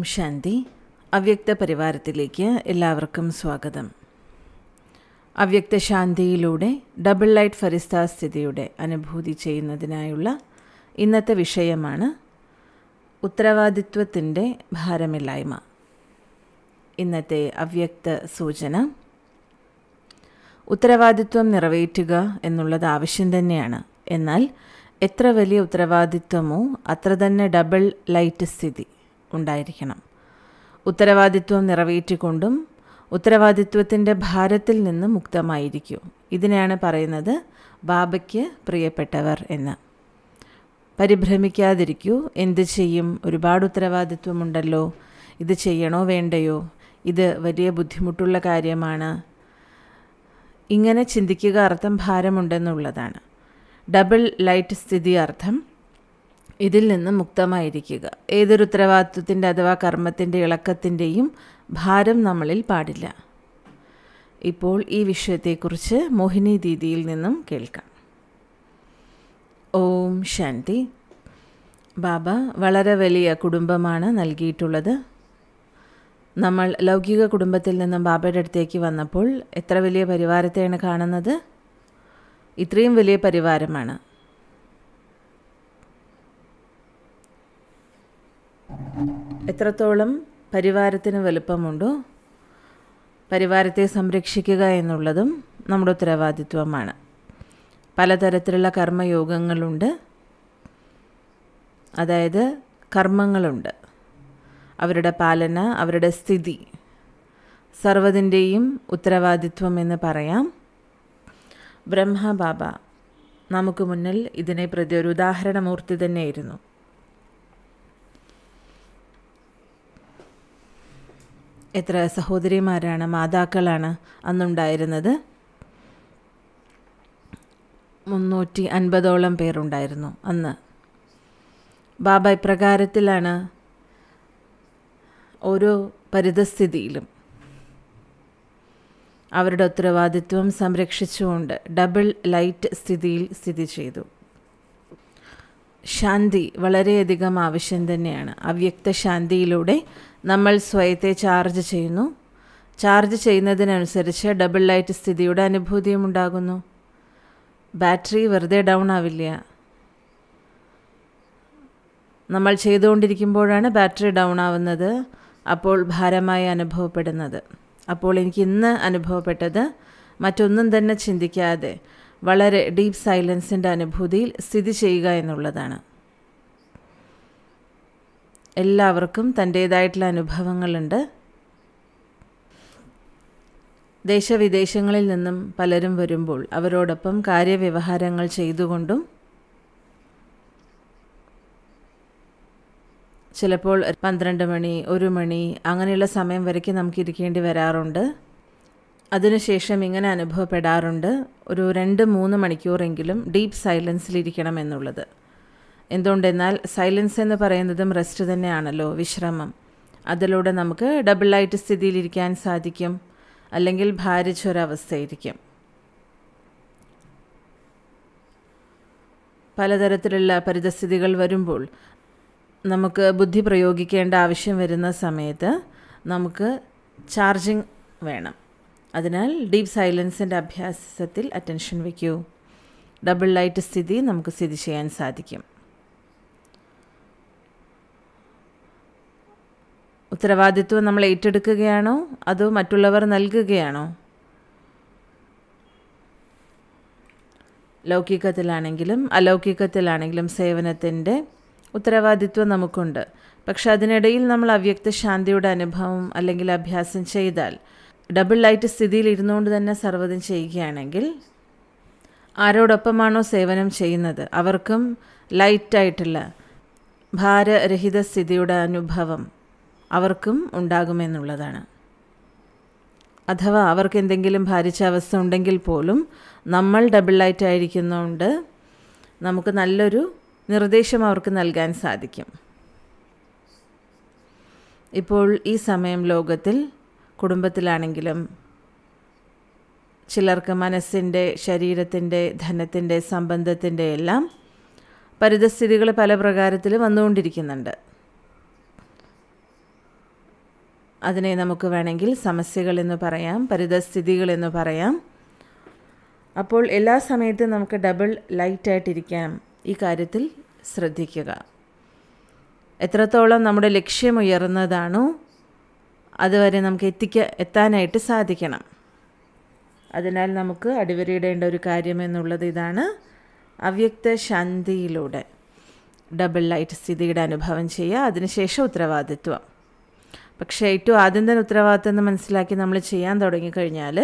ഓം ശാന്തി അവ്യക്ത പരിവാരത്തിലേക്ക് എല്ലാവർക്കും സ്വാഗതം അവ്യക്ത ശാന്തിയിലൂടെ ഡബിൾ ലൈറ്റ് ഫരിസ്ഥാസ്ഥിതിയുടെ അനുഭൂതി ചെയ്യുന്നതിനായുള്ള ഇന്നത്തെ വിഷയമാണ് ഉത്തരവാദിത്വത്തിൻ്റെ ഭാരമില്ലായ്മ ഇന്നത്തെ അവ്യക്ത സൂചന ഉത്തരവാദിത്വം നിറവേറ്റുക എന്നുള്ളത് ആവശ്യം തന്നെയാണ് എന്നാൽ എത്ര വലിയ ഉത്തരവാദിത്വമോ അത്ര തന്നെ ഡബിൾ ലൈറ്റ് സ്ഥിതി ഉണ്ടായിരിക്കണം ഉത്തരവാദിത്വം നിറവേറ്റിക്കൊണ്ടും ഉത്തരവാദിത്വത്തിൻ്റെ ഭാരത്തിൽ നിന്ന് മുക്തമായിരിക്കൂ ഇതിനെയാണ് പറയുന്നത് ബാബയ്ക്ക് പ്രിയപ്പെട്ടവർ എന്ന് പരിഭ്രമിക്കാതിരിക്കൂ എന്ത് ചെയ്യും ഒരുപാട് ഉത്തരവാദിത്വമുണ്ടല്ലോ ഇത് ചെയ്യണോ വേണ്ടയോ ഇത് വലിയ ബുദ്ധിമുട്ടുള്ള കാര്യമാണ് ഇങ്ങനെ ചിന്തിക്കുക അർത്ഥം ഭാരമുണ്ടെന്നുള്ളതാണ് ഡബിൾ ലൈറ്റ് സ്ഥിതി അർത്ഥം ഇതിൽ നിന്ന് മുക്തമായിരിക്കുക ഏതൊരു ഉത്തരവാദിത്വത്തിൻ്റെ അഥവാ കർമ്മത്തിൻ്റെ ഇളക്കത്തിൻ്റെയും ഭാരം നമ്മളിൽ പാടില്ല ഇപ്പോൾ ഈ വിഷയത്തെക്കുറിച്ച് മോഹിനി ദീദിയിൽ നിന്നും കേൾക്കാം ഓം ശാന്തി ബാബ വളരെ വലിയ കുടുംബമാണ് നൽകിയിട്ടുള്ളത് നമ്മൾ ലൗകിക കുടുംബത്തിൽ നിന്നും ബാബയുടെ അടുത്തേക്ക് വന്നപ്പോൾ എത്ര വലിയ പരിവാരത്തെയാണ് കാണുന്നത് ഇത്രയും വലിയ പരിവാരമാണ് എത്രത്തോളം പരിവാരത്തിന് വലുപ്പമുണ്ടോ പരിവാരത്തെ സംരക്ഷിക്കുക എന്നുള്ളതും നമ്മുടെ ഉത്തരവാദിത്വമാണ് പലതരത്തിലുള്ള കർമ്മയോഗങ്ങളുണ്ട് അതായത് കർമ്മങ്ങളുണ്ട് അവരുടെ പാലന അവരുടെ സ്ഥിതി സർവതിൻ്റെയും ഉത്തരവാദിത്വം എന്ന് പറയാം ബ്രഹ്മ ബാബ നമുക്ക് മുന്നിൽ ഇതിനെ പ്രതി ഒരു ഉദാഹരണമൂർത്തി തന്നെയായിരുന്നു എത്ര സഹോദരിമാരാണ് മാതാക്കളാണ് അന്നുണ്ടായിരുന്നത് മുന്നൂറ്റി അൻപതോളം പേരുണ്ടായിരുന്നു അന്ന് ബാബ ഇപ്രകാരത്തിലാണ് ഓരോ പരിതസ്ഥിതിയിലും അവരുടെ ഉത്തരവാദിത്വം സംരക്ഷിച്ചുകൊണ്ട് ഡബിൾ ലൈറ്റ് സ്ഥിതിയിൽ സ്ഥിതി ചെയ്തു ശാന്തി വളരെയധികം ആവശ്യം തന്നെയാണ് അവ്യക്ത ശാന്തിയിലൂടെ നമ്മൾ സ്വയത്തെ ചാർജ് ചെയ്യുന്നു ചാർജ് ചെയ്യുന്നതിനനുസരിച്ച് ഡബിൾ ലൈറ്റ് സ്ഥിതിയുടെ അനുഭൂതിയും ഉണ്ടാകുന്നു ബാറ്ററി വെറുതെ ഡൗൺ ആവില്ല നമ്മൾ ചെയ്തുകൊണ്ടിരിക്കുമ്പോഴാണ് ബാറ്ററി ഡൗൺ ആവുന്നത് അപ്പോൾ ഭാരമായി അനുഭവപ്പെടുന്നത് അപ്പോൾ എനിക്ക് ഇന്ന് അനുഭവപ്പെട്ടത് മറ്റൊന്നും തന്നെ ചിന്തിക്കാതെ വളരെ ഡീപ്പ് സൈലൻസിൻ്റെ അനുഭൂതിയിൽ സ്ഥിതി ചെയ്യുക എന്നുള്ളതാണ് എല്ലാവർക്കും തൻ്റേതായിട്ടുള്ള അനുഭവങ്ങളുണ്ട് ദേശവിദേശങ്ങളിൽ നിന്നും പലരും വരുമ്പോൾ അവരോടൊപ്പം കാര്യവ്യവഹാരങ്ങൾ ചെയ്തുകൊണ്ടും ചിലപ്പോൾ പന്ത്രണ്ട് മണി ഒരു മണി അങ്ങനെയുള്ള സമയം വരയ്ക്ക് നമുക്ക് ഇരിക്കേണ്ടി വരാറുണ്ട് അതിനുശേഷം ഇങ്ങനെ അനുഭവപ്പെടാറുണ്ട് ഒരു രണ്ട് മൂന്ന് മണിക്കൂറെങ്കിലും ഡീപ്പ് സൈലൻസിലിരിക്കണം എന്നുള്ളത് എന്തുകൊണ്ടെന്നാൽ സൈലൻസ് എന്ന് പറയുന്നതും റെസ്റ്റ് തന്നെയാണല്ലോ വിശ്രമം അതിലൂടെ നമുക്ക് ഡബിളായിട്ട് സ്ഥിതിയിലിരിക്കാൻ സാധിക്കും അല്ലെങ്കിൽ ഭാരിച്ചൊരവസ്ഥയിരിക്കും പലതരത്തിലുള്ള പരിതസ്ഥിതികൾ വരുമ്പോൾ നമുക്ക് ബുദ്ധി പ്രയോഗിക്കേണ്ട ആവശ്യം വരുന്ന സമയത്ത് നമുക്ക് ചാർജിങ് വേണം അതിനാൽ ഡീപ്പ് സൈലൻസിൻ്റെ അഭ്യാസത്തിൽ അറ്റൻഷൻ വയ്ക്കൂ ഡബിൾ ലൈറ്റ് സ്ഥിതി നമുക്ക് സ്ഥിതി ചെയ്യാൻ സാധിക്കും ഉത്തരവാദിത്വം നമ്മൾ ഏറ്റെടുക്കുകയാണോ അതോ മറ്റുള്ളവർ നൽകുകയാണോ ലൗകികത്തിലാണെങ്കിലും അലൗകികത്തിലാണെങ്കിലും സേവനത്തിൻ്റെ ഉത്തരവാദിത്വം നമുക്കുണ്ട് പക്ഷെ അതിനിടയിൽ നമ്മൾ അവ്യക്ത ശാന്തിയുടെ അനുഭവം അല്ലെങ്കിൽ അഭ്യാസം ചെയ്താൽ ഡബിൾ ലൈറ്റ് സ്ഥിതിയിൽ ഇരുന്നുകൊണ്ട് തന്നെ സർവ്വതും ചെയ്യുകയാണെങ്കിൽ ആരോടൊപ്പമാണോ സേവനം ചെയ്യുന്നത് അവർക്കും ലൈറ്റായിട്ടുള്ള ഭാരരഹിത സ്ഥിതിയുടെ അനുഭവം അവർക്കും ഉണ്ടാകുമെന്നുള്ളതാണ് അഥവാ അവർക്ക് എന്തെങ്കിലും ഭാരിച്ച അവസ്ഥ ഉണ്ടെങ്കിൽ പോലും നമ്മൾ ഡബിൾ ലൈറ്റ് ആയിരിക്കുന്നതുകൊണ്ട് നമുക്ക് നല്ലൊരു നിർദ്ദേശം അവർക്ക് നൽകാൻ സാധിക്കും ഇപ്പോൾ ഈ സമയം ലോകത്തിൽ കുടുംബത്തിലാണെങ്കിലും ചിലർക്ക് മനസ്സിൻ്റെ ശരീരത്തിൻ്റെ ധനത്തിൻ്റെ സംബന്ധത്തിൻ്റെ എല്ലാം പരിതസ്ഥിതികൾ പല പ്രകാരത്തിൽ വന്നുകൊണ്ടിരിക്കുന്നുണ്ട് അതിനെ നമുക്ക് വേണമെങ്കിൽ സമസ്യകൾ എന്ന് പറയാം പരിതസ്ഥിതികൾ എന്ന് പറയാം അപ്പോൾ എല്ലാ സമയത്തും നമുക്ക് ഡബിൾ ലൈറ്റായിട്ടിരിക്കാം ഈ കാര്യത്തിൽ ശ്രദ്ധിക്കുക എത്രത്തോളം നമ്മുടെ ലക്ഷ്യം ഉയർന്നതാണോ അതുവരെ നമുക്ക് എത്തിക്ക എത്താനായിട്ട് സാധിക്കണം അതിനാൽ നമുക്ക് അടിവരയിടേണ്ട ഒരു കാര്യമെന്നുള്ളത് ഇതാണ് അവ്യക്ത ശാന്തിയിലൂടെ ഡബിൾ ലൈറ്റ് സ്ഥിതിയുടെ അനുഭവം ചെയ്യുക അതിനുശേഷം ഉത്തരവാദിത്വം പക്ഷേ ഏറ്റവും ആദ്യം തന്നെ ഉത്തരവാദിത്തം എന്ന് മനസ്സിലാക്കി നമ്മൾ ചെയ്യാൻ തുടങ്ങിക്കഴിഞ്ഞാൽ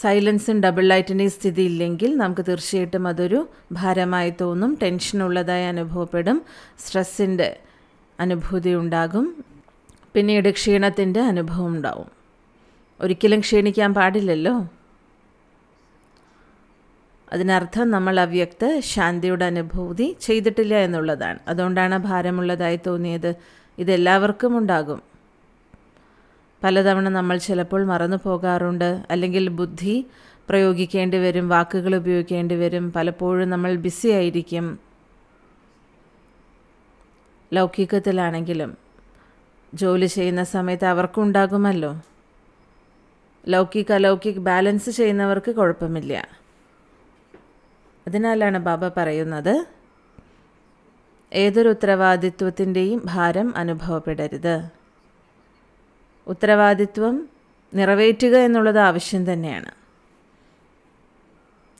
സൈലൻസും ഡബിൾ ലൈറ്റിൻ്റെയും സ്ഥിതി ഇല്ലെങ്കിൽ നമുക്ക് തീർച്ചയായിട്ടും അതൊരു ഭാരമായി തോന്നും ടെൻഷനുള്ളതായി അനുഭവപ്പെടും സ്ട്രെസ്സിൻ്റെ അനുഭൂതി ഉണ്ടാകും പിന്നീട് ക്ഷീണത്തിൻ്റെ അനുഭവം ഉണ്ടാവും ഒരിക്കലും ക്ഷീണിക്കാൻ പാടില്ലല്ലോ അതിനർത്ഥം നമ്മൾ അവ്യക്ത ശാന്തിയുടെ അനുഭൂതി ചെയ്തിട്ടില്ല എന്നുള്ളതാണ് അതുകൊണ്ടാണ് ഭാരമുള്ളതായി തോന്നിയത് ഇതെല്ലാവർക്കും ഉണ്ടാകും പലതവണ നമ്മൾ ചിലപ്പോൾ മറന്നു പോകാറുണ്ട് അല്ലെങ്കിൽ ബുദ്ധി പ്രയോഗിക്കേണ്ടി വരും വാക്കുകൾ ഉപയോഗിക്കേണ്ടി വരും പലപ്പോഴും നമ്മൾ ബിസി ആയിരിക്കും ലൗകികത്തിലാണെങ്കിലും ജോലി ചെയ്യുന്ന സമയത്ത് അവർക്കുണ്ടാകുമല്ലോ ലൗകിക് അലൗകിക് ബാലൻസ് ചെയ്യുന്നവർക്ക് കുഴപ്പമില്ല അതിനാലാണ് ബാബ പറയുന്നത് ഏതൊരു ഉത്തരവാദിത്വത്തിൻ്റെയും ഭാരം അനുഭവപ്പെടരുത് ഉത്തരവാദിത്വം നിറവേറ്റുക എന്നുള്ളത് ആവശ്യം തന്നെയാണ്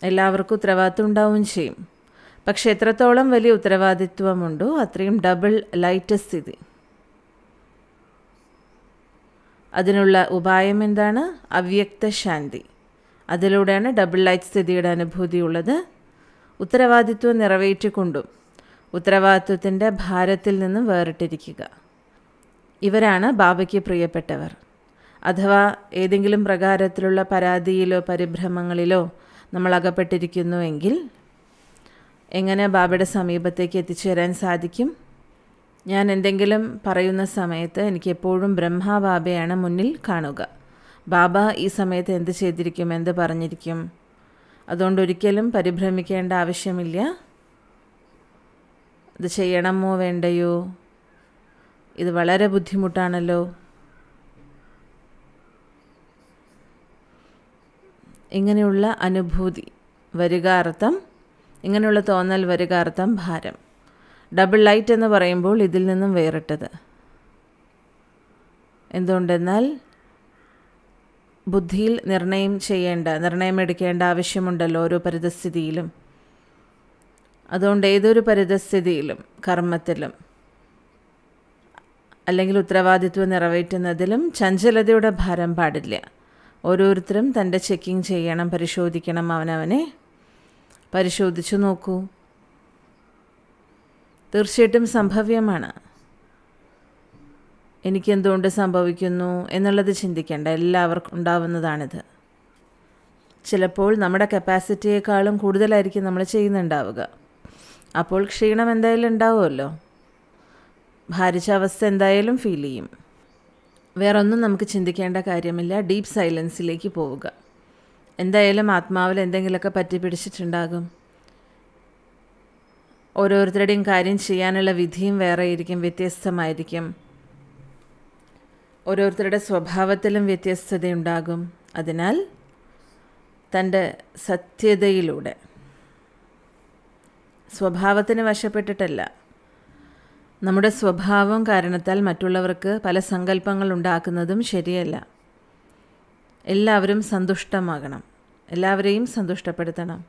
എല്ലാവർക്കും ഉത്തരവാദിത്വം ഉണ്ടാവുകയും ചെയ്യും പക്ഷെ എത്രത്തോളം വലിയ ഉത്തരവാദിത്വമുണ്ടോ അത്രയും ഡബിൾ ലൈറ്റ് സ്ഥിതി അതിനുള്ള ഉപായം എന്താണ് അവ്യക്ത ശാന്തി അതിലൂടെയാണ് ഡബിൾ ലൈറ്റ് സ്ഥിതിയുടെ അനുഭൂതി ഉള്ളത് ഉത്തരവാദിത്വം നിറവേറ്റിക്കൊണ്ടും ഉത്തരവാദിത്വത്തിൻ്റെ ഭാരത്തിൽ നിന്ന് വേറിട്ടിരിക്കുക ഇവരാണ് ബാബയ്ക്ക് പ്രിയപ്പെട്ടവർ അഥവാ ഏതെങ്കിലും പ്രകാരത്തിലുള്ള പരാതിയിലോ പരിഭ്രമങ്ങളിലോ നമ്മൾ അകപ്പെട്ടിരിക്കുന്നുവെങ്കിൽ എങ്ങനെ ബാബയുടെ സമീപത്തേക്ക് എത്തിച്ചേരാൻ സാധിക്കും ഞാൻ എന്തെങ്കിലും പറയുന്ന സമയത്ത് എനിക്കെപ്പോഴും ബ്രഹ്മ ബാബയാണ് മുന്നിൽ കാണുക ബാബ ഈ സമയത്ത് എന്ത് ചെയ്തിരിക്കും എന്ത് പറഞ്ഞിരിക്കും അതുകൊണ്ടൊരിക്കലും പരിഭ്രമിക്കേണ്ട ആവശ്യമില്ല ഇത് ചെയ്യണമോ വേണ്ടയോ ഇത് വളരെ ബുദ്ധിമുട്ടാണല്ലോ ഇങ്ങനെയുള്ള അനുഭൂതി വരികാർത്ഥം ഇങ്ങനെയുള്ള തോന്നൽ വരികാർത്ഥം ഭാരം ഡബിൾ ലൈറ്റ് എന്ന് പറയുമ്പോൾ ഇതിൽ നിന്നും വേറിട്ടത് എന്തുകൊണ്ടെന്നാൽ ബുദ്ധിയിൽ നിർണയം ചെയ്യേണ്ട നിർണയമെടുക്കേണ്ട ആവശ്യമുണ്ടല്ലോ ഓരോ പരിതസ്ഥിതിയിലും അതുകൊണ്ട് ഏതൊരു പരിതസ്ഥിതിയിലും കർമ്മത്തിലും അല്ലെങ്കിൽ ഉത്തരവാദിത്വം നിറവേറ്റുന്നതിലും ചഞ്ചലതയുടെ ഭാരം പാടില്ല ഓരോരുത്തരും തൻ്റെ ചെക്കിങ് ചെയ്യണം പരിശോധിക്കണം അവനവനെ പരിശോധിച്ചു നോക്കൂ തീർച്ചയായിട്ടും സംഭവ്യമാണ് എനിക്കെന്തുകൊണ്ട് സംഭവിക്കുന്നു എന്നുള്ളത് ചിന്തിക്കേണ്ട എല്ലാവർക്കും ഉണ്ടാവുന്നതാണിത് ചിലപ്പോൾ നമ്മുടെ കപ്പാസിറ്റിയേക്കാളും കൂടുതലായിരിക്കും നമ്മൾ ചെയ്യുന്നുണ്ടാവുക അപ്പോൾ ക്ഷീണം എന്തായാലും ഉണ്ടാവുമല്ലോ ഭാരിച്ച അവസ്ഥ എന്തായാലും ഫീൽ ചെയ്യും വേറൊന്നും നമുക്ക് ചിന്തിക്കേണ്ട കാര്യമില്ല ഡീപ്പ് സൈലൻസിലേക്ക് പോവുക എന്തായാലും ആത്മാവിൽ എന്തെങ്കിലുമൊക്കെ പറ്റി പിടിച്ചിട്ടുണ്ടാകും ഓരോരുത്തരുടെയും കാര്യം ചെയ്യാനുള്ള വിധിയും വേറെ ഇരിക്കും വ്യത്യസ്തമായിരിക്കും ഓരോരുത്തരുടെ സ്വഭാവത്തിലും വ്യത്യസ്തതയുണ്ടാകും അതിനാൽ തൻ്റെ സത്യതയിലൂടെ സ്വഭാവത്തിന് വശപ്പെട്ടിട്ടല്ല നമ്മുടെ സ്വഭാവം കാരണത്താൽ മറ്റുള്ളവർക്ക് പല സങ്കല്പങ്ങൾ ഉണ്ടാക്കുന്നതും ശരിയല്ല എല്ലാവരും സന്തുഷ്ടമാകണം എല്ലാവരെയും സന്തുഷ്ടപ്പെടുത്തണം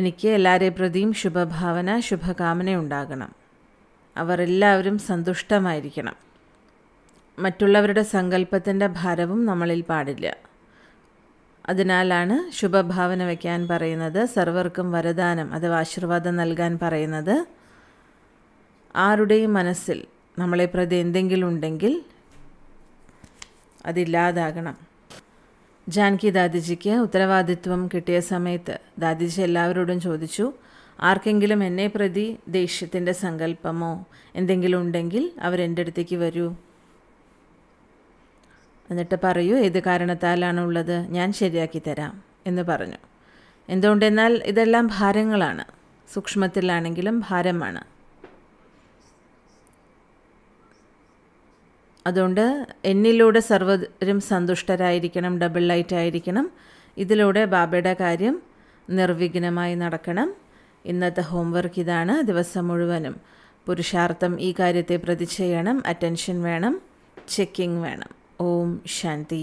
എനിക്ക് എല്ലാവരെ പ്രതിയും ശുഭഭാവന ശുഭകാമന ഉണ്ടാകണം അവർ എല്ലാവരും സന്തുഷ്ടമായിരിക്കണം മറ്റുള്ളവരുടെ സങ്കല്പത്തിൻ്റെ ഭാരവും നമ്മളിൽ പാടില്ല അതിനാലാണ് ശുഭഭാവന വയ്ക്കാൻ പറയുന്നത് സർവർക്കും വരദാനം അഥവാ ആശീർവാദം നൽകാൻ പറയുന്നത് ആരുടെയും മനസ്സിൽ നമ്മളെ പ്രതി എന്തെങ്കിലും ഉണ്ടെങ്കിൽ അതില്ലാതാകണം ജാൻകി ദാദിജിക്ക് ഉത്തരവാദിത്വം കിട്ടിയ സമയത്ത് ദാദിജി എല്ലാവരോടും ചോദിച്ചു ആർക്കെങ്കിലും എന്നെ പ്രതി ദേഷ്യത്തിൻ്റെ സങ്കല്പമോ എന്തെങ്കിലും ഉണ്ടെങ്കിൽ അവരെൻ്റെ അടുത്തേക്ക് വരൂ എന്നിട്ട് പറയൂ ഏത് കാരണത്താലാണുള്ളത് ഞാൻ ശരിയാക്കി തരാം എന്ന് പറഞ്ഞു എന്തുകൊണ്ടെന്നാൽ ഇതെല്ലാം ഭാരങ്ങളാണ് സൂക്ഷ്മത്തിലാണെങ്കിലും ഭാരമാണ് അതുകൊണ്ട് എന്നിലൂടെ സർവരും സന്തുഷ്ടരായിരിക്കണം ഡബിൾ ലൈറ്റ് ആയിരിക്കണം ഇതിലൂടെ ബാബയുടെ കാര്യം നിർവിഘ്നമായി നടക്കണം ഇന്നത്തെ ഹോംവർക്ക് ഇതാണ് ദിവസം മുഴുവനും പുരുഷാർത്ഥം ഈ കാര്യത്തെ പ്രതി ചെയ്യണം അറ്റൻഷൻ വേണം ചെക്കിംഗ് വേണം ओम शांति